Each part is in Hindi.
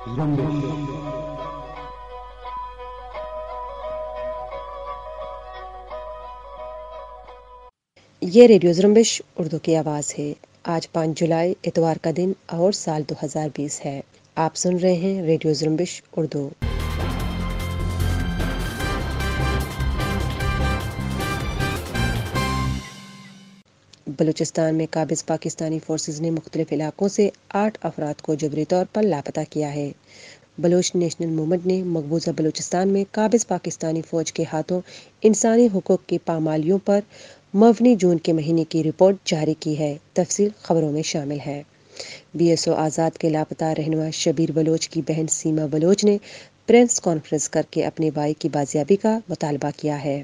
ये रेडियो जरम्बिश उर्दू की आवाज़ है आज पाँच जुलाई इतवार का दिन और साल 2020 है आप सुन रहे हैं रेडियो जुम्बिश उर्दू बलूचिस्तान में काबिज पाकिस्तानी फोर्सेज ने मुख्तलिफ इलाकों से आठ अफराद को जबरी तौर पर लापता किया है बलोच नेशनल मूवमेंट ने मकबूजा बलूचिस्तान में काबिज पाकिस्तानी फौज के हाथों इंसानी हकूक की पामालियों पर मवनी जून के महीने की रिपोर्ट जारी की है तफसील खबरों में शामिल है बी एस ओ आज़ाद के लापता रहनमा शबीर बलोच की बहन सीमा बलोच ने प्रेस कॉन्फ्रेंस करके अपने भाई की बाजियाबी का मुतालबा किया है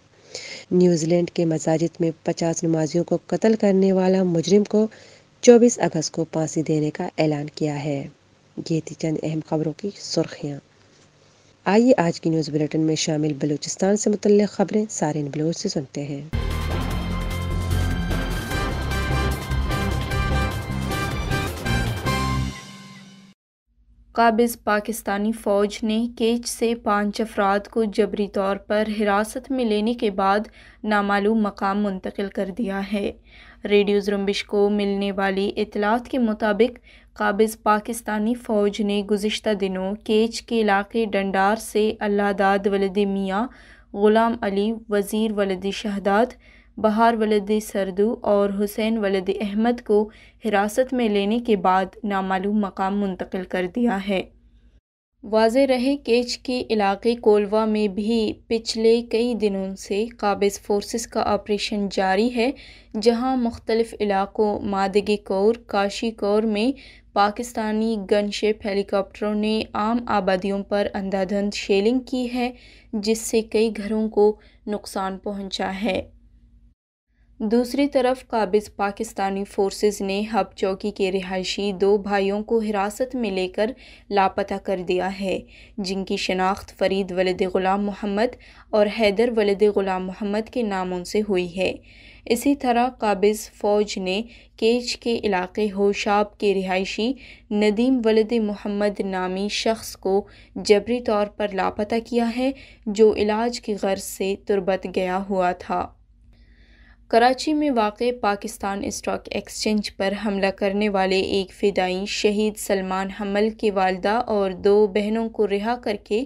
न्यूजीलैंड के मसाजिद में पचास नमाजियों को कत्ल करने वाला मुजरिम को चौबीस अगस्त को फांसी देने का ऐलान किया है ये थी चंद अहम खबरों की सुर्खियाँ आइए आज की न्यूज़ बुलेटिन में शामिल बलूचिस्तान से मुतल खबरें सारे बलोच से सुनते हैं काबिज़ पाकिस्तानी फ़ौज ने केच से पाँच अफराद को जबरी तौर पर हिरासत में लेने के बाद नामालूम मकाम मुंतकिल कर दिया है रेडियो जुम्बिश को मिलने वाली इतलात के मुताबिक काबिज़ पाकिस्तानी फ़ौज ने गुज्त दिनों केच के इलाके डंडार से अल्लादाद वलद मियाँ ग़ुलाम अली वज़ी वलद शहदाद बहार वलद सरदू और हुसैन वलद अहमद को हिरासत में लेने के बाद नामालूम मकाम मुंतकिल कर दिया है वाज रहे केच के इलाके कोलवा में भी पिछले कई दिनों से काबिज़ फोर्सेस का ऑपरेशन जारी है जहां मुख्तलिफ़ इलाकों मादगी कौर काशी कौर में पाकिस्तानी गनशिप हेलीकॉप्टरों ने आम आबादियों पर अंधाधंध शेलिंग की है जिससे कई घरों को नुकसान पहुंचा है दूसरी तरफ काबिज पाकिस्तानी फोर्सेस ने हब चौकी के रिहायशी दो भाइयों को हिरासत में लेकर लापता कर दिया है जिनकी शनाख्त फरीद वलद ग़ुलाम मोहम्मद और हैदर वलद ग़ुलाम मोहम्मद के नामों से हुई है इसी तरह काबिज फ़ौज ने केच के इलाके होशाब के रिहायशी नदीम वलद मोहम्मद नामी शख्स को जबरी तौर पर लापता किया है जो इलाज की गर्ज से तुरबत गया हुआ था कराची में वाक़ पाकिस्तान स्टॉक एक्सचेंज पर हमला करने वाले एक फ़िदाई शहीद सलमान हमल की वालदा और दो बहनों को रिहा करके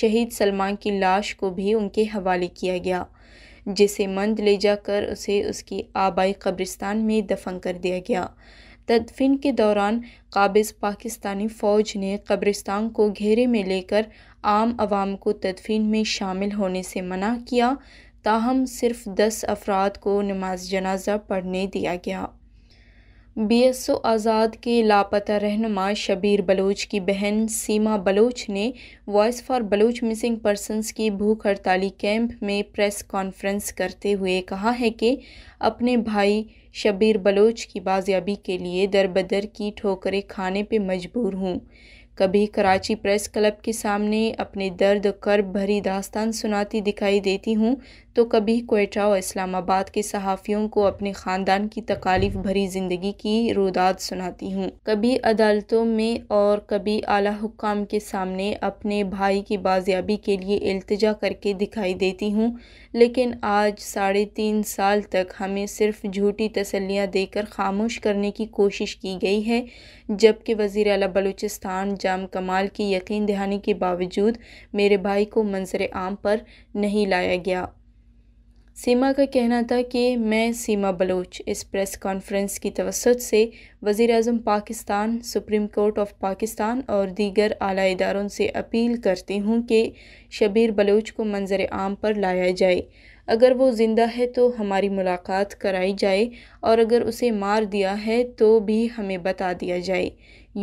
शहीद सलमान की लाश को भी उनके हवाले किया गया जिसे मंद ले जाकर उसे उसकी आबाई कब्रिस्तान में दफन कर दिया गया तदफिन के दौरान काबिज़ पाकिस्तानी फ़ौज ने कब्रिस्तान को घेरे में लेकर आम आवाम को तदफिन में शामिल होने से मना किया ताहम सिर्फ दस अफराद को नमाज जनाजा पढ़ने दिया गया बी एस ओ आज़ाद के लापता रहनुमा शबीर बलोच की बहन सीमा बलोच ने Voice for Baloch Missing Persons की भूख हड़ताली कैंप में प्रेस कॉन्फ्रेंस करते हुए कहा है कि अपने भाई शबीर बलोच की बाजियाबी के लिए दर बदर की ठोकरें खाने पर मजबूर हूँ कभी कराची प्रेस क्लब के सामने अपने दर्द कर भरी दास्तान सुनाती दिखाई देती हूँ तो कभी कोयटा और इस्लामाबाद के सहाफ़ियों को अपने ख़ानदान की तकालीफ भरी ज़िंदगी की रुदाद सुनाती हूँ कभी अदालतों में और कभी आला हुकाम के सामने अपने भाई की बाजियाबी के लिए अल्तजा करके दिखाई देती हूँ लेकिन आज साढ़े तीन साल तक हमें सिर्फ झूठी तसलियाँ देकर खामोश करने की कोशिश की गई है जबकि वजीर अला बलूचिस्तान जाम कमाल की यकीन दहानी के बावजूद मेरे भाई को मंजर आम पर नहीं लाया गया सीमा का कहना था कि मैं सीमा बलोच इस प्रेस कॉन्फ्रेंस की तवसत से वज़ी अजम Pakistan Supreme Court of Pakistan और दीगर आला इदारों से अपील करती हूँ कि शबीर बलोच को मंजर आम पर लाया जाए अगर वो ज़िंदा है तो हमारी मुलाकात कराई जाए और अगर उसे मार दिया है तो भी हमें बता दिया जाए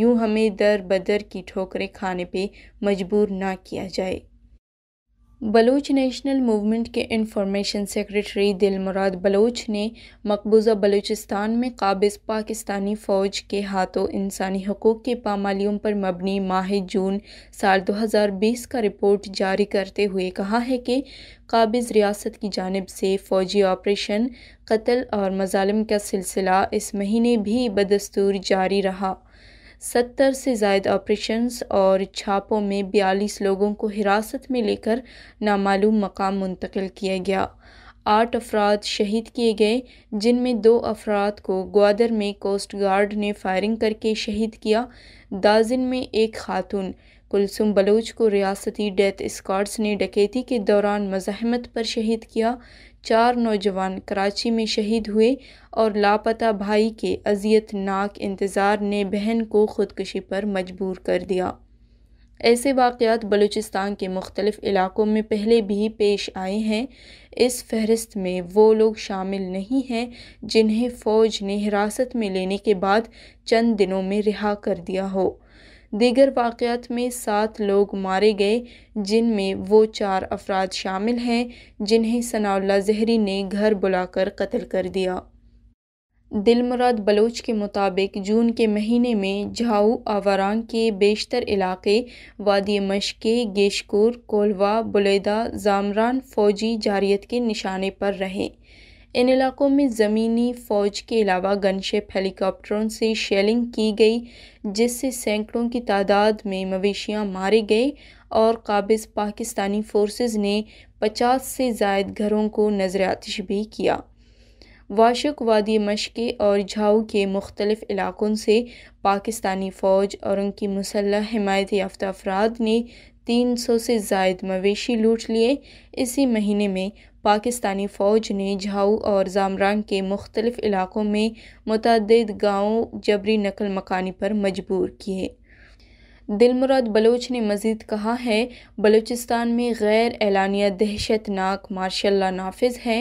यूँ हमें दर बदर की ठोकरें खाने पे मजबूर ना किया जाए बलोच नेशनल मूवमेंट के इंफॉर्मेशन सेक्रेटरी दिलमुराद बलोच ने मकबूजा बलूचिस्तान में काबिज पाकिस्तानी फ़ौज के हाथों इंसानी हकूक़ की पामालियों पर मबनी माह जून साल 2020 का रिपोर्ट जारी करते हुए कहा है कि काबिज रियासत की जानब से फ़ौजी ऑपरेशन कत्ल और मजालम का सिलसिला इस महीने भी बदस्तूर जारी रहा सत्तर से जायद ऑपरेशंस और छापों में बयालीस लोगों को हिरासत में लेकर नामालूम मकाम मुंतकिल किया गया आठ अफराद शहीद किए गए जिनमें दो अफराद को ग्वादर में कोस्ट गार्ड ने फायरिंग करके शहीद किया दाजिन में एक खातून कुलसुम बलूच को रियासती डेथ स्कॉट्स ने डकैती के दौरान मज़ाहमत पर शहीद किया चार नौजवान कराची में शहीद हुए और लापता भाई के अजियतनाक इंतज़ार ने बहन को खुदकशी पर मजबूर कर दिया ऐसे वाक़ात बलूचिस्तान के मुख्तलिफ़ इलाक़ों में पहले भी पेश आए हैं इस फहरिस्त में वो लोग शामिल नहीं हैं जिन्हें फ़ौज ने हिरासत में लेने के बाद चंद दिनों में रिहा कर दिया हो दीगर वाक़ात में सात लोग मारे गए जिनमें वो चार अफराद शामिल हैं जिन्हें सनाउल्ला जहरी ने घर बुलाकर कत्ल कर दिया दिलमराद बलोच के मुताबिक जून के महीने में झाऊ आवारांग के बेशतर इलाके वादी मशके गेशकोर कोलवा बुलेदा जामरान फौजी जारियत के निशाने पर रहे इन इलाकों में ज़मीनी फ़ौज के अलावा गनशेप हेलीकॉप्टरों से शेलिंग की गई जिससे सैकड़ों की तादाद में मवेशियाँ मारे गए और काबिज़ पाकिस्तानी फ़ोर्स ने पचास से जायद घरों को नजर आतिश भी किया वाशक वादी मशक़ और झाऊ के मुख्तलिफ इलाकों से पाकिस्तानी फ़ौज और उनकी मुसल्ह हमायत याफ्ता अफराद ने तीन सौ से जायद मवेशी लूट लिए इसी महीने में पाकिस्तानी फ़ौज ने झाऊ और जामरान के मुख्तलिफ़ इलाक़ों में मतद गाँव जबरी नकल मकानी पर मजबूर किए दिलमुराद बलोच ने मज़ीद कहा है बलूचिस्तान में गैर एलानिया दहशतनाक मार्शल्ला नाफिज है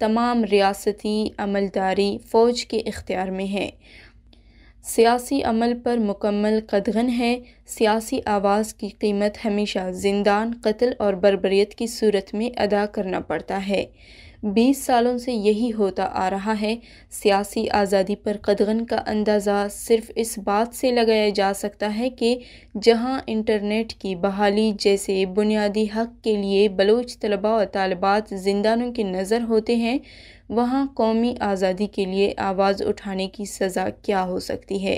तमाम रियासती अमलदारी फ़ौज के इख्तियार में है सियासी अमल पर मुकम्मल कदगन है सियासी आवाज़ की कीमत हमेशा जिंदान कत्ल और बरबरीत की सूरत में अदा करना पड़ता है बीस सालों से यही होता आ रहा है सियासी आज़ादी पर कदगन का अंदाज़ा सिर्फ इस बात से लगाया जा सकता है कि जहां इंटरनेट की बहाली जैसे बुनियादी हक के लिए बलोच तलबा और तलबात जिंदानों की नज़र होते हैं वहाँ कौमी आज़ादी के लिए आवाज़ उठाने की सज़ा क्या हो सकती है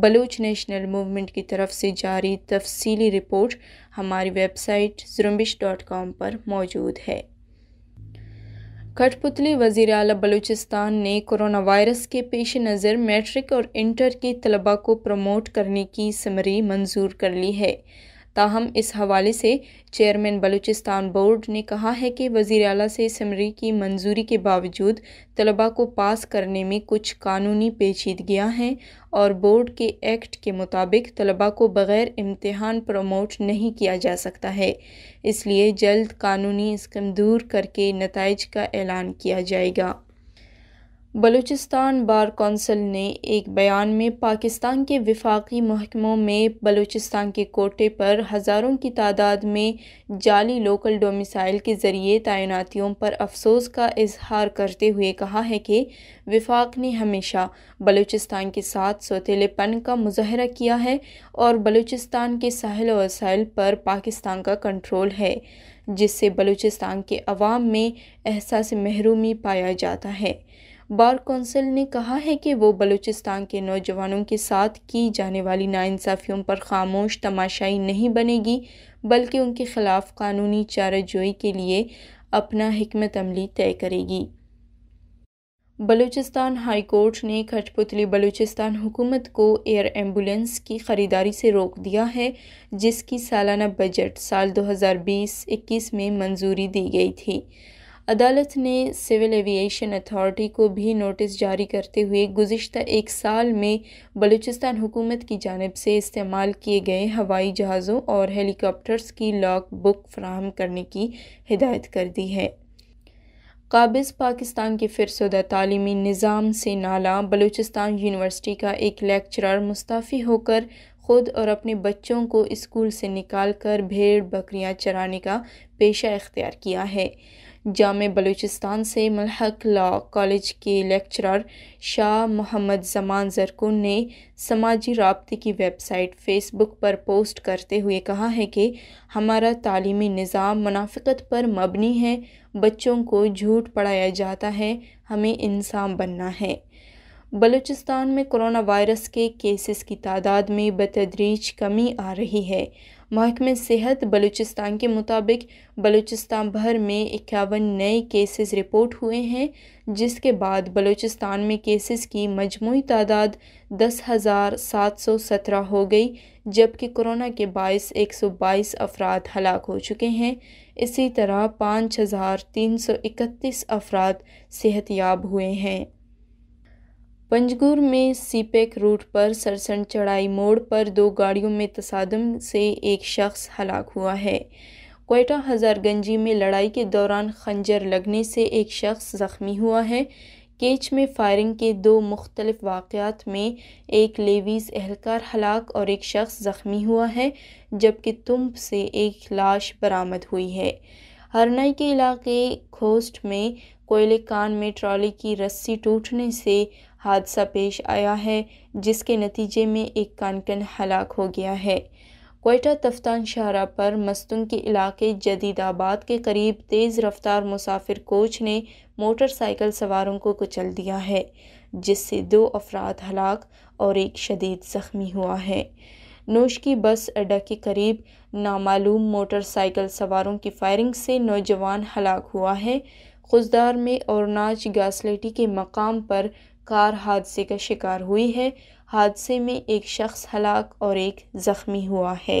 बलूच नेशनल मूवमेंट की तरफ से जारी तफसीली रिपोर्ट हमारी वेबसाइट जुरम्बिश डॉट कॉम पर मौजूद है कठपुतली वजीर अल बलूचिस्तान ने कोरोना वायरस के पेश नज़र मैट्रिक और इंटर के तलबा को प्रमोट करने की समरी मंजूर कर ली है ताहम इस हवाले से चेयरमैन बलूचिस्तान बोर्ड ने कहा है कि वजीर अला से समरी की मंजूरी के बावजूद तलबा को पास करने में कुछ कानूनी पेचीदगियाँ हैं और बोर्ड के एक्ट के मुताबिक तलबा को बग़ैर इम्तहान प्रमोट नहीं किया जा सकता है इसलिए जल्द कानूनी इसकम दूर करके नतज का ऐलान किया जाएगा बलूचिस्तान बार कौंसिल ने एक बयान में पाकिस्तान के विफाकी महकमों में बलूचिस्तान के कोटे पर हज़ारों की तादाद में जाली लोकल डोमिसाइल के ज़रिए तैनातियों पर अफसोस का इजहार करते हुए कहा है कि विफाक ने हमेशा बलूचिस्तान के साथ सौतीलेपन का मुजाहरा किया है और बलूचिस्तान के साहल वसाइल पर पाकिस्तान का कंट्रोल है जिससे बलूचिस्तान के अवाम में एहसास महरूमी पाया जाता है बार कौंसिल ने कहा है कि वो बलूचिस्तान के नौजवानों के साथ की जाने वाली नाानसाफ़ियों पर खामोश तमाशाई नहीं बनेगी बल्कि उनके ख़िलाफ़ कानूनी चाराजोई के लिए अपना हमत अमली तय करेगी बलूचिस्तान हाई कोर्ट ने खटपुतली बलूचिस्तान हुकूमत को एयर एम्बुलेंस की ख़रीदारी से रोक दिया है जिसकी सालाना बजट साल 2020-21 में मंजूरी दी गई थी अदालत ने सिविल एविएशन अथॉरिटी को भी नोटिस जारी करते हुए गुज्त एक साल में बलूचिस्तान हुकूमत की जानब से इस्तेमाल किए गए हवाई जहाज़ों और हेलीकॉप्टर्स की लॉक बुक फ्राहम करने की हिदायत कर दी है काबिज़ पाकिस्तान के फिरसदा तलीमी निज़ाम से नाला बलूचिस्तान यूनिवर्सिटी का एक लेक्चरर मुस्ताफ़ी होकर ख़ुद और अपने बच्चों को स्कूल से निकाल कर भेड़ बकरियाँ चराने का पेशा इख्तियार किया है जाम बलूचिस्तान से मलहक लॉ कॉलेज के लेक्चरर शाह मोहम्मद जमान जरकुन ने समाजी रबते की वेबसाइट फ़ेसबुक पर पोस्ट करते हुए कहा है कि हमारा तालीमी निज़ाम मुनाफिकत पर मबनी है बच्चों को झूठ पढ़ाया जाता है हमें इंसान बनना है बलूचिस्तान में कोरोना वायरस के केसेस की तादाद में बतदरीज कमी आ रही है महकमे सेहत बलूचिस्तान के मुताबिक बलूचिस्तान भर में इक्यावन नए केसेस रिपोर्ट हुए हैं जिसके बाद बलूचिस्तान में केसेस की मजमू तादाद दस हज़ार सात सौ सत्रह हो गई जबकि कोरोना के बायस एक सौ बाईस अफराद हलाक हो चुके हैं इसी तरह पाँच हज़ार तीन सौ इकतीस अफराद सेहतियाब हुए हैं पंजगुर में सीपेक रूट पर सरसन चढ़ाई मोड़ पर दो गाड़ियों में तसादम से एक शख्स हलाक हुआ है कोयटा हजारगंजी में लड़ाई के दौरान खंजर लगने से एक शख्स ज़ख्मी हुआ है केच में फायरिंग के दो मुख्तलिफ वाक़ात में एक लेवीज़ एहलकार हलाक और एक शख्स ज़ख्मी हुआ है जबकि तुम्ब से एक लाश बरामद हुई है हरनई के इलाके खोस्ट में कोयले कान में ट्रॉली की रस्सी टूटने से हादसा पेश आया है जिसके नतीजे में एक कानकन हलाक हो गया है कोयटा तफ्तान शाहरा पर मस्तुंग के इलाके जदीदाबाद के करीब तेज़ रफ्तार मुसाफिर कोच ने मोटरसाइकिल सवारों को कुचल दिया है जिससे दो अफराद हलाक और एक शदीद ज़ख्मी हुआ है नोश की बस अड्डा के करीब नामालूम मोटरसाइकिल सवारों की फायरिंग से नौजवान हलाक हुआ है खुजदार में और नाच गासलेटी के मकाम पर कार हादसे का शिकार हुई है हादसे में एक शख्स हलाक और एक ज़ख्मी हुआ है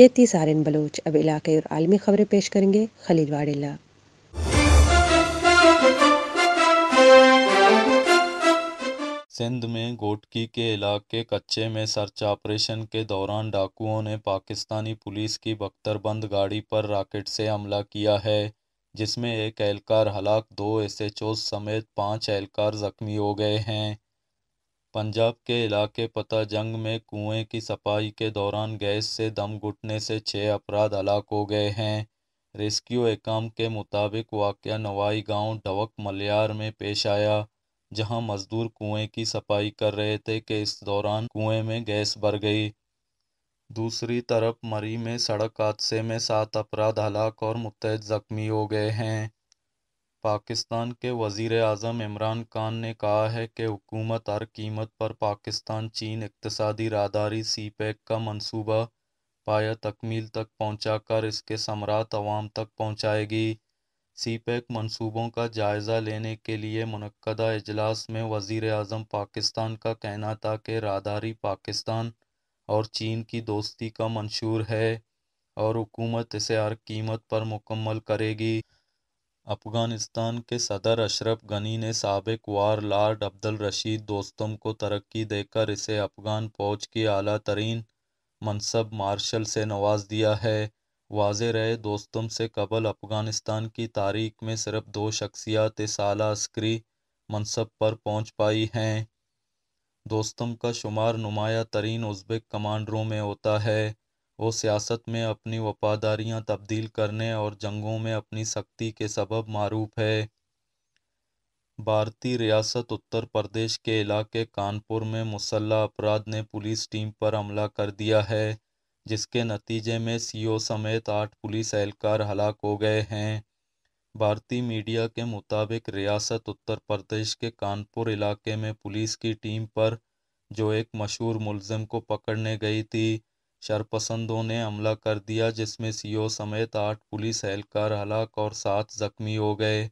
ये थी सारिन बलोच अब इलाके और आलमी खबरें पेश करेंगे खलील वाडिल्ला सिंध में गोटकी के इलाके कच्चे में सर्च ऑपरेशन के दौरान डाकुओं ने पाकिस्तानी पुलिस की बख्तरबंद गाड़ी पर रॉकेट से हमला किया है जिसमें एक एहलकार हलाक दो एस ओ समेत पांच एहलकार जख्मी हो गए हैं पंजाब के इलाके पता जंग में कुएं की सफाई के दौरान गैस से दम घुटने से छः अपराध हलाक हो गए हैं रेस्क्यू एकाम के मुताबिक वाक़ नवाई गांव डवक मलयार में पेश आया जहां मजदूर कुएं की सफाई कर रहे थे कि इस दौरान कुएं में गैस भर गई दूसरी तरफ मरी में सड़क हादसे में सात अफराद हलाक और मुतहद ज़ख्मी हो गए हैं पाकिस्तान के वजीर अजम इमरान खान ने कहा है कि हुकूमत हर कीमत पर पाकिस्तान चीन इकतदी रादारी सी पैक का मनसूबा पाया तकमील तक पहुँचा कर इसके समरात आवाम तक पहुँचाएगी सी पैक मनसूबों का जायज़ा लेने के लिए मनदा अजलास में वज़ी अजम पाकिस्तान का कहना था कि रादारी पाकिस्तान और चीन की दोस्ती का मंशूर है और हुकूमत इसे हर कीमत पर मुकम्मल करेगी अफ़गानिस्तान के सदर अशरफ गनी ने सबक वार लार्ड अब्दुल रशीद दोस्तम को तरक्की देकर इसे अफ़गान फौज की अली तरीन मनसब मार्शल से नवाज दिया है वाज रहे दोस्तों से कबल अफ़गानिस्तान की तारीख में सिर्फ दो शख्सियात साल अस्करी मनसब पर पहुँच पाई हैं दोस्तों का शुमार नुमाया तरीन उजबेक कमांडरों में होता है वो सियासत में अपनी वफादारियाँ तब्दील करने और जंगों में अपनी सख्ती के सबब मरूफ है भारतीय रियासत उत्तर प्रदेश के इलाके कानपुर में मुसल्ह अपराध ने पुलिस टीम पर हमला कर दिया है जिसके नतीजे में सीओ समेत आठ पुलिस एहलकार हलाक हो गए हैं भारतीय मीडिया के मुताबिक रियासत उत्तर प्रदेश के कानपुर इलाके में पुलिस की टीम पर जो एक मशहूर मुलजम को पकड़ने गई थी शरपसंदों ने हमला कर दिया जिसमें सीओ समेत आठ पुलिस एहलकार हलाक और सात जख्मी हो गए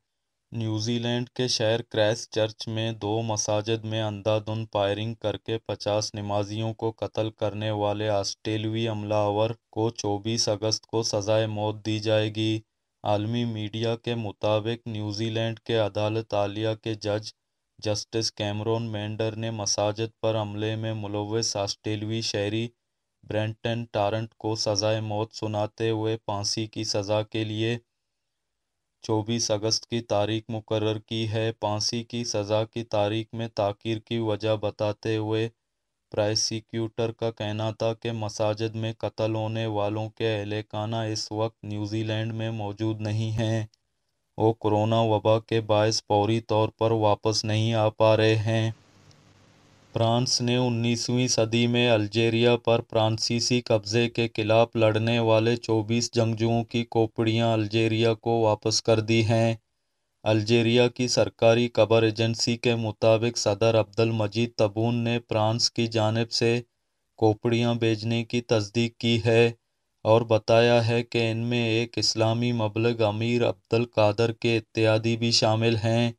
न्यूजीलैंड के शहर चर्च में दो मसाजिद में अंधाधुंध फायरिंग करके पचास नमाजियों को कत्ल करने वाले ऑस्ट्रेलवी हमलावर को 24 अगस्त को सज़ाए मौत दी जाएगी आलमी मीडिया के मुताबिक न्यूजीलैंड के अदालत आलिया के जज जस्टिस कैमरोन मेंडर ने मसाजिद पर हमले में मुलविस ऑस्ट्रेलवी शहरी ब्रेंटन टारंट को सज़ाए मौत सुनाते हुए फांसी की सज़ा के लिए चौबीस अगस्त की तारीख मुकर की है फांसी की सज़ा की तारीख में ताकीर की वजह बताते हुए प्रासिक्यूटर का कहना था कि मसाजिद में कत्ल होने वालों के अहलकाना इस वक्त न्यूजीलैंड में मौजूद नहीं हैं वो कोरोना वबा के बायस फौरी तौर पर वापस नहीं आ पा रहे हैं फ्रांस ने उन्नीसवीं सदी में अल्जीरिया पर फ्रांसीसी कब्ज़े के खिलाफ लड़ने वाले चौबीस जंगजुओं की कोपड़ियां अल्जीरिया को वापस कर दी हैं अल्जीरिया की सरकारी खबर एजेंसी के मुताबिक सदर अब्दुल मजीद तबून ने फ्रांस की जानब से कोपड़ियां भेजने की तस्दीक की है और बताया है कि इनमें एक इस्लामी मबलग अमीर अब्दुल कादर के इत्यादि भी शामिल हैं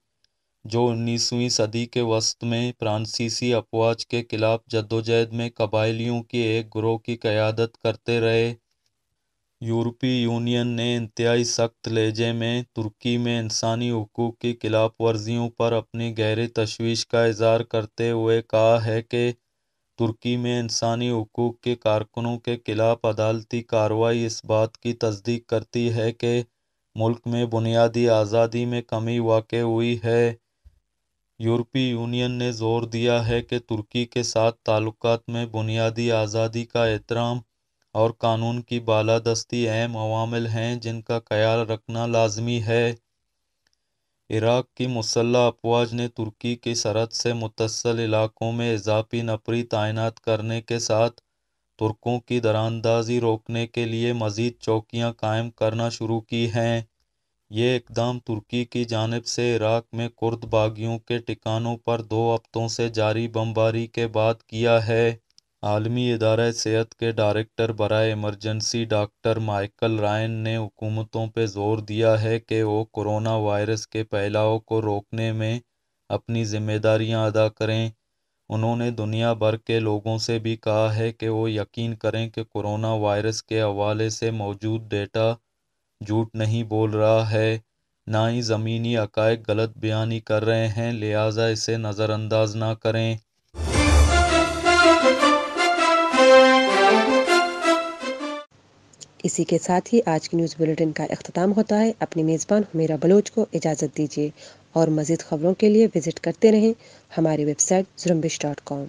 जो उन्नीसवीं सदी के वस्त में फ्रांसीसी अपवाज के खिलाफ जद्दोजहद में कबायलियों के एक ग्रोह की क़्यादत करते रहे यूरोपीय यूनियन ने इंतहाई सख्त लहजे में तुर्की में इंसानी हकूक़ की खिलाफ वर्जियों पर अपनी गहरी तशवीश का इजहार करते हुए कहा है कि तुर्की में इंसानी हकूक़ के कारकुनों के खिलाफ अदालती कार्रवाई इस बात की तस्दीक करती है कि मुल्क में बुनियादी आज़ादी में कमी वाक़ हुई है यूरोपीय यूनियन ने जोर दिया है कि तुर्की के साथ ताल्लुक में बुनियादी आज़ादी का एहतराम और कानून की बालादस्ती अहम अवामिल हैं जिनका ख्याल रखना लाजमी है इराक़ की मुसल्ह अफवाज ने तुर्की की सरहद से मुतसल इलाकों में इजाफी नफरी तैनात करने के साथ तुर्कों की दरानंदाजी रोकने के लिए मज़ीद चौकियाँ कायम करना शुरू की हैं ये इकदाम तुर्की की जानब से इराक़ में कुर्द बागियों के ठिकानों पर दो हफ्तों से जारी बमबारी के बाद किया है आलमी इदारा सेहत के डायरेक्टर बरए इमरजेंसी डॉक्टर माइकल रायन ने हुकूमतों पर जोर दिया है कि वो कोरोना वायरस के फैलाव को रोकने में अपनी जिम्मेदारियां अदा करें उन्होंने दुनिया भर के लोगों से भी कहा है कि वो यकीन करें कि कोरोना वायरस के हवाले से मौजूद डेटा झूठ नहीं बोल रहा है ना ही ज़मीनी हकायक गलत बयानी कर रहे हैं लिहाजा इसे नज़रअंदाज ना करें इसी के साथ ही आज की न्यूज़ बुलेटिन का अख्ताम होता है अपनी मेज़बान हमेरा बलोच को इजाज़त दीजिए और मज़ीद खबरों के लिए विज़िट करते रहें हमारी वेबसाइट जुरम्बिश डॉट कॉम